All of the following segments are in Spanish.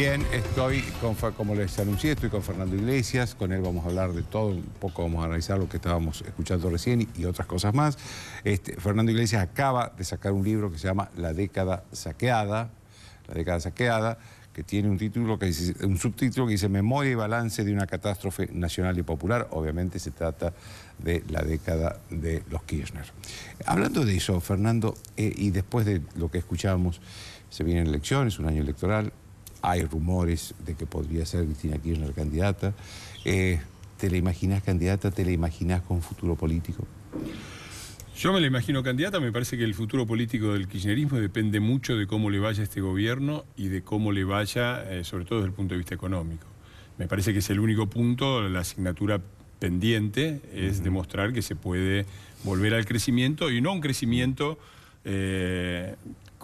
Bien, estoy, con, como les anuncié, estoy con Fernando Iglesias, con él vamos a hablar de todo, un poco vamos a analizar lo que estábamos escuchando recién y, otras cosas más. Este, Fernando Iglesias acaba de sacar un libro que se llama La década saqueada, La década saqueada, que tiene un título un subtítulo que dice Memoria y balance de una catástrofe nacional y popular. Obviamente se trata de la década de los Kirchner. Hablando de eso, Fernando, eh, y después de lo que escuchamos, se vienen elecciones, un año electoral, hay rumores de que podría ser Cristina Kirchner candidata. Eh, ¿Te la imaginas candidata? ¿Te la imaginas con futuro político? Yo me la imagino candidata, me parece que el futuro político del kirchnerismo depende mucho de cómo le vaya este gobierno y de cómo le vaya, eh, sobre todo desde el punto de vista económico. Me parece que es el único punto, la asignatura pendiente es demostrar que se puede volver al crecimiento y no un crecimiento eh,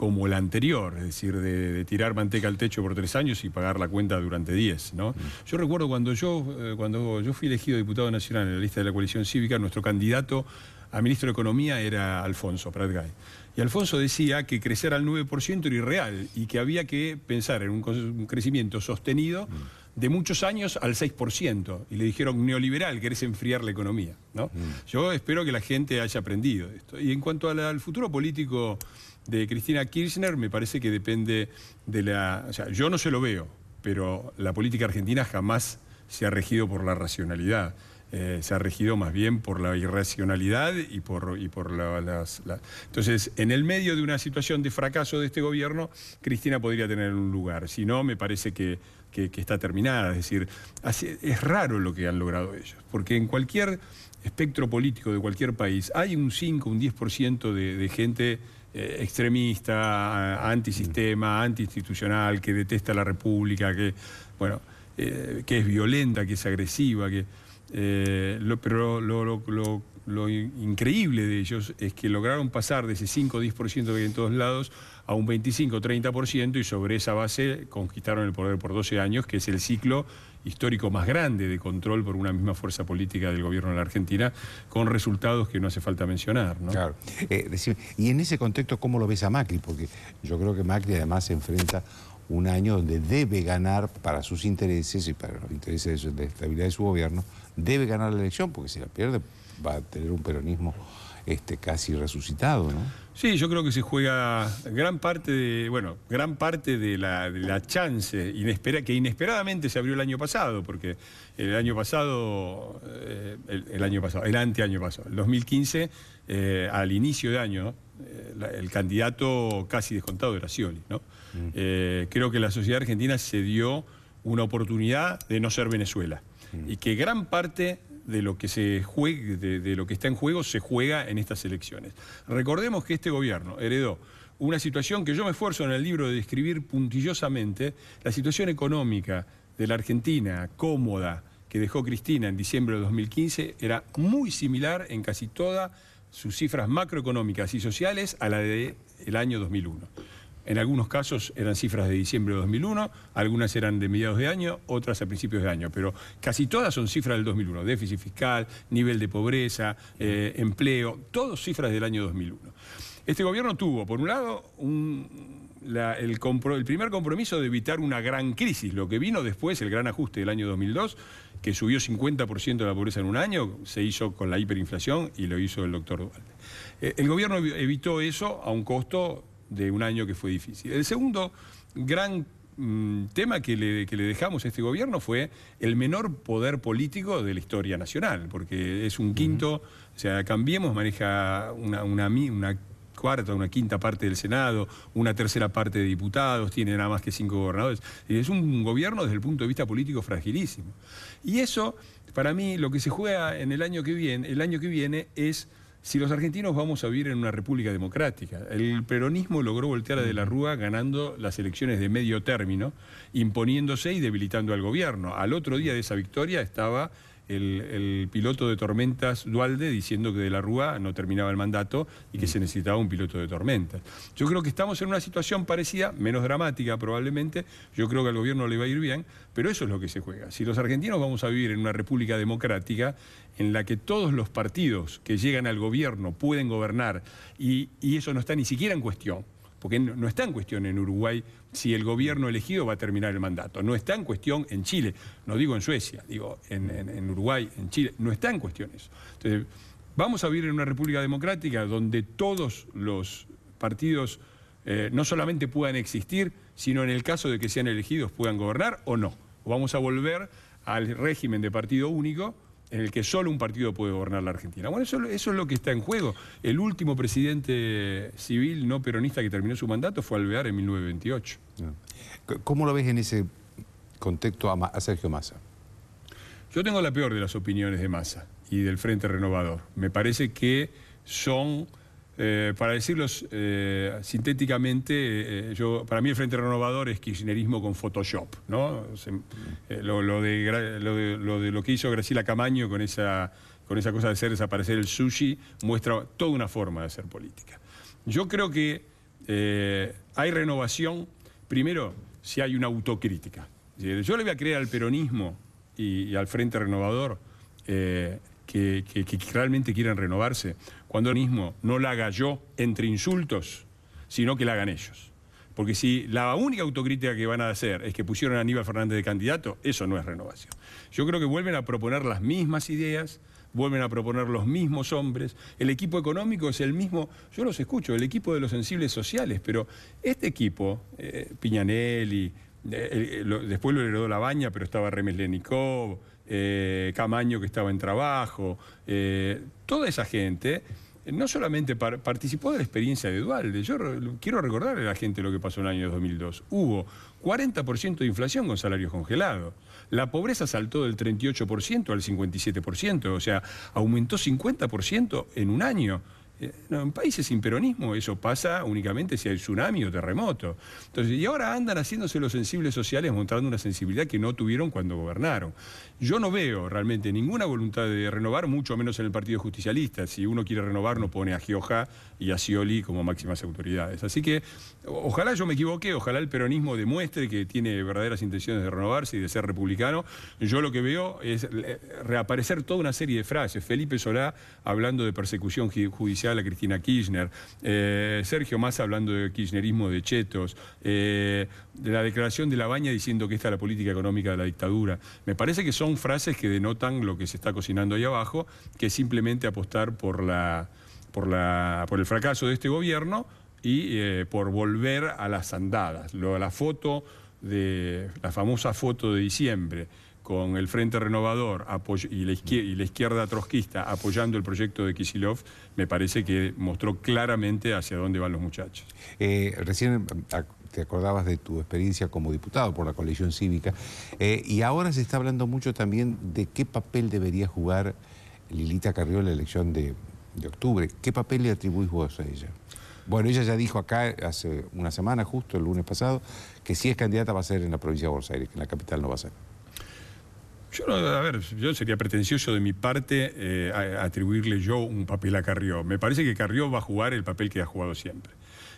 como el anterior, es decir, de, tirar manteca al techo por tres años y pagar la cuenta durante diez. ¿no? Mm. Yo recuerdo cuando yo, eh, cuando yo fui elegido diputado nacional en la lista de la coalición cívica, nuestro candidato a ministro de Economía era Alfonso Pratgay. Y Alfonso decía que crecer al 9% era irreal y que había que pensar en un, crecimiento sostenido. Mm de muchos años al 6%. Y le dijeron, neoliberal, querés enfriar la economía. ¿no? Mm. Yo espero que la gente haya aprendido esto. Y en cuanto al futuro político de Cristina Kirchner, me parece que depende de la... O sea, yo no se lo veo, pero la política argentina jamás se ha regido por la racionalidad. Eh, se ha regido más bien por la irracionalidad y por, y por la, las... Entonces, en el medio de una situación de fracaso de este gobierno, Cristina podría tener un lugar. Si no, me parece que, está terminada. Es decir, es raro lo que han logrado ellos, porque en cualquier espectro político de cualquier país hay un 5, un 10% de, de gente eh, extremista, antisistema, mm. antiinstitucional, que detesta la República, que, bueno, eh, que es violenta, que es agresiva, que... Eh, lo, pero lo, increíble de ellos es que lograron pasar de ese 5 10% que hay en todos lados a un 25 30% y sobre esa base conquistaron el poder por 12 años, que es el ciclo histórico más grande de control por una misma fuerza política del gobierno de la Argentina, con resultados que no hace falta mencionar. Claro. Eh, y en ese contexto, ¿cómo lo ves a Macri? Porque yo creo que Macri además se enfrenta un año donde debe ganar para sus intereses y para los intereses de, estabilidad de su gobierno, debe ganar la elección, porque si la pierde va a tener un peronismo este, casi resucitado, ¿no? Sí, yo creo que se juega gran parte de, bueno, gran parte de la, chance inespera, que inesperadamente se abrió el año pasado, porque el año pasado, eh, el, año pasado, el anteaño pasado, el 2015, eh, al inicio de año, eh, el candidato casi descontado era Scioli. ¿no? Mm. Eh, creo que la sociedad argentina se dio una oportunidad de no ser Venezuela mm. y que gran parte de lo que se de, de, lo que está en juego se juega en estas elecciones. Recordemos que este gobierno heredó una situación que yo me esfuerzo en el libro de describir puntillosamente, la situación económica de la Argentina cómoda que dejó Cristina en diciembre de 2015 era muy similar en casi toda sus cifras macroeconómicas y sociales a la del el año 2001. En algunos casos eran cifras de diciembre de 2001, algunas eran de mediados de año, otras a principios de año, pero casi todas son cifras del 2001, déficit fiscal, nivel de pobreza, eh, empleo, todas cifras del año 2001. Este gobierno tuvo, por un lado, el, el primer compromiso de evitar una gran crisis, lo que vino después, el gran ajuste del año 2002, que subió 50% de la pobreza en un año, se hizo con la hiperinflación y lo hizo el doctor Duvalde. Eh, el gobierno evitó eso a un costo de un año que fue difícil. El segundo gran mm, tema que le, dejamos a este gobierno fue el menor poder político de la historia nacional, porque es un quinto, o sea, Cambiemos maneja una, una una quinta parte del Senado, una tercera parte de diputados, tiene nada más que cinco gobernadores. Es un gobierno desde el punto de vista político fragilísimo. Y eso, para mí, lo que se juega en el año que viene, el año que viene es si los argentinos vamos a vivir en una república democrática. El peronismo logró voltear a De la Rúa ganando las elecciones de medio término, imponiéndose y debilitando al gobierno. Al otro día de esa victoria estaba el, piloto de tormentas Dualde diciendo que de la Rúa no terminaba el mandato y que se necesitaba un piloto de tormentas. Yo creo que estamos en una situación parecida, menos dramática probablemente, yo creo que al gobierno le va a ir bien, pero eso es lo que se juega. Si los argentinos vamos a vivir en una república democrática en la que todos los partidos que llegan al gobierno pueden gobernar y eso no está ni siquiera en cuestión, porque no está en cuestión en Uruguay si el gobierno elegido va a terminar el mandato, no está en cuestión en Chile, no digo en Suecia, digo en, Uruguay, en Chile, no está en cuestión eso. Entonces, vamos a vivir en una república democrática donde todos los partidos eh, no solamente puedan existir, sino en el caso de que sean elegidos puedan gobernar o no. O vamos a volver al régimen de partido único en el que solo un partido puede gobernar la Argentina. Bueno, eso, es lo que está en juego. El último presidente civil no peronista que terminó su mandato fue Alvear en 1928. Ah. ¿Cómo lo ves en ese contexto a Sergio Massa? Yo tengo la peor de las opiniones de Massa y del Frente Renovador. Me parece que son eh, para decirlos eh, sintéticamente, eh, yo, para mí el Frente Renovador es kirchnerismo con Photoshop, lo, de, lo, que hizo Graciela Camaño con esa, con esa cosa de hacer desaparecer el sushi muestra toda una forma de hacer política. Yo creo que hay renovación, primero, si hay una autocrítica. Yo le voy a creer al peronismo y, y al Frente Renovador que, realmente quieran renovarse, cuando mismo no la haga yo entre insultos, sino que la hagan ellos. Porque si la única autocrítica que van a hacer es que pusieron a Aníbal Fernández de candidato, eso no es renovación. Yo creo que vuelven a proponer las mismas ideas, vuelven a proponer los mismos hombres, el equipo económico es el mismo, yo los escucho, el equipo de los sensibles sociales, pero este equipo, eh, Piñanelli, eh, después lo heredó La Baña, pero estaba Remes Lenikov, eh, Camaño que estaba en trabajo, eh, toda esa gente eh, no solamente participó de la experiencia de Dualde, yo quiero recordarle a la gente lo que pasó en el año 2002. Hubo 40% de inflación con salarios congelados. La pobreza saltó del 38% al 57%, o sea, aumentó 50% en un año. Eh, en países sin peronismo eso pasa únicamente si hay tsunami o terremoto. Entonces, y ahora andan haciéndose los sensibles sociales mostrando una sensibilidad que no tuvieron cuando gobernaron. Yo no veo realmente ninguna voluntad de renovar, mucho menos en el Partido Justicialista. Si uno quiere renovar, no pone a Gioja y a Scioli como máximas autoridades. Así que ojalá yo me equivoque, ojalá el peronismo demuestre que tiene verdaderas intenciones de renovarse y de ser republicano. Yo lo que veo es eh, reaparecer toda una serie de frases. Felipe Solá hablando de persecución judicial la la Cristina Kirchner, eh, Sergio Massa hablando de kirchnerismo de chetos, eh, de la declaración de la baña diciendo que esta es la política económica de la dictadura. Me parece que son frases que denotan lo que se está cocinando ahí abajo, que es simplemente apostar por, la, por, la, por el fracaso de este gobierno y eh, por volver a las andadas, la foto de la famosa foto de diciembre, con el Frente Renovador y la, izquierda, trotskista apoyando el proyecto de Kisilov, me parece que mostró claramente hacia dónde van los muchachos. Eh, recién ah, te acordabas de tu experiencia como diputado por la coalición cívica, eh, y ahora se está hablando mucho también de qué papel debería jugar Lilita Carrió en la elección de, de octubre. ¿Qué papel le atribuís vos a ella? Bueno, ella ya dijo acá hace una semana, justo el lunes pasado, que si es candidata va a ser en la provincia de Buenos Aires, que en la capital no va a ser. Yo, a ver, yo sería pretencioso de mi parte eh, atribuirle yo un papel a Carrió. Me parece que Carrió va a jugar el papel que ha jugado siempre.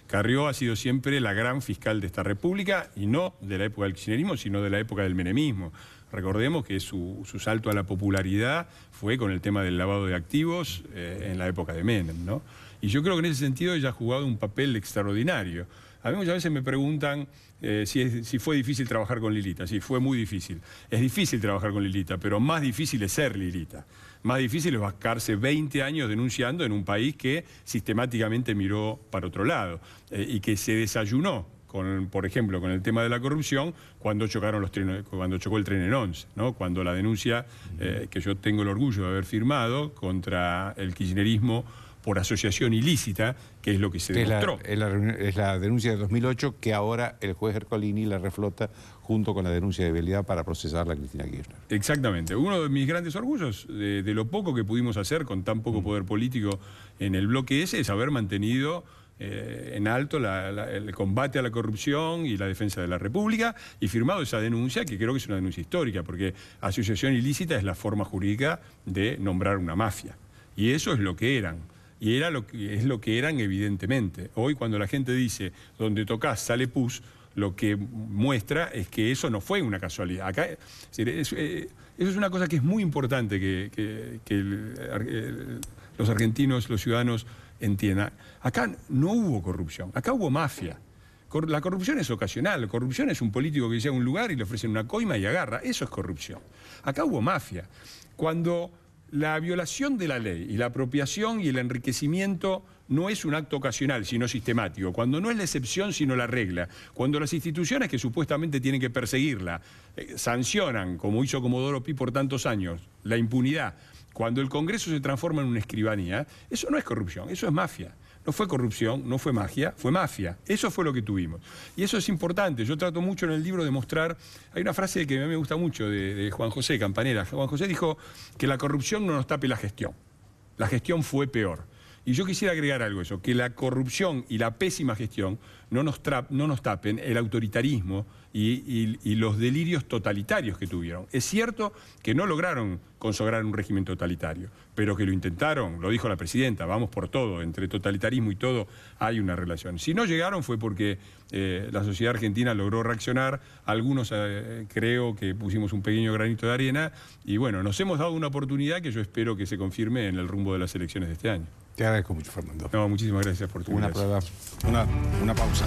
Carrió ha sido siempre la gran fiscal de esta república y no de la época del kirchnerismo, sino de la época del menemismo. Recordemos que su, salto a la popularidad fue con el tema del lavado de activos eh, en la época de Menem, ¿no? Y yo creo que en ese sentido ella ha jugado un papel extraordinario. A mí muchas veces me preguntan eh, si, fue difícil trabajar con Lilita. Sí, fue muy difícil. Es difícil trabajar con Lilita, pero más difícil es ser Lilita. Más difícil es bascarse 20 años denunciando en un país que sistemáticamente miró para otro lado eh, y que se desayunó con, por ejemplo, con el tema de la corrupción, cuando chocaron los cuando chocó el tren en Once. ¿no? cuando la denuncia eh, que yo tengo el orgullo de haber firmado contra el kirchnerismo por asociación ilícita, que es lo que se demostró. Es la, denuncia de 2008 que ahora el juez Hercolini la reflota junto con la denuncia de debilidad para procesar a Cristina Kirchner. Exactamente. Uno de mis grandes orgullos de, lo poco que pudimos hacer con tan poco mm. poder político en el bloque ese es haber mantenido eh, en alto el combate a la corrupción y la defensa de la República y firmado esa denuncia, que creo que es una denuncia histórica, porque asociación ilícita es la forma jurídica de nombrar una mafia. Y eso es lo que eran. Y era lo que, es lo que eran, evidentemente. Hoy, cuando la gente dice, donde tocas sale pus, lo que muestra es que eso no fue una casualidad. Acá, eh, eso es una cosa que es muy importante que, eh, los argentinos, los ciudadanos entiendan. Acá no hubo corrupción, acá hubo mafia. la corrupción es ocasional, la corrupción es un político que llega a un lugar y le ofrecen una coima y agarra, eso es corrupción. Acá hubo mafia. Cuando la violación de la ley y la apropiación y el enriquecimiento no es un acto ocasional, sino sistemático, cuando no es la excepción, sino la regla, cuando las instituciones que supuestamente tienen que perseguirla eh, sancionan, como hizo Comodoro Pi por tantos años, la impunidad, cuando el Congreso se transforma en una escribanía, eso no es corrupción, eso es mafia. No fue corrupción, no fue magia, fue mafia. Eso fue lo que tuvimos. Y eso es importante. Yo trato mucho en el libro de mostrar. Hay una frase que a mí me gusta mucho de, Juan José Campanera. Juan José dijo que la corrupción no nos tape la gestión. La gestión fue peor. Y yo quisiera agregar algo a eso, que la corrupción y la pésima gestión no nos, no nos tapen el autoritarismo y, los delirios totalitarios que tuvieron. Es cierto que no lograron consagrar un régimen totalitario, pero que lo intentaron, lo dijo la presidenta, vamos por todo, entre totalitarismo y todo hay una relación. Si no llegaron fue porque eh, la sociedad argentina logró reaccionar, algunos eh, creo que pusimos un pequeño granito de arena y bueno, nos hemos dado una oportunidad que yo espero que se confirme en el rumbo de las elecciones de este año. Te agradezco mucho, Fernando. No, muchísimas gracias por tu Una prueba. Una, Una pausa.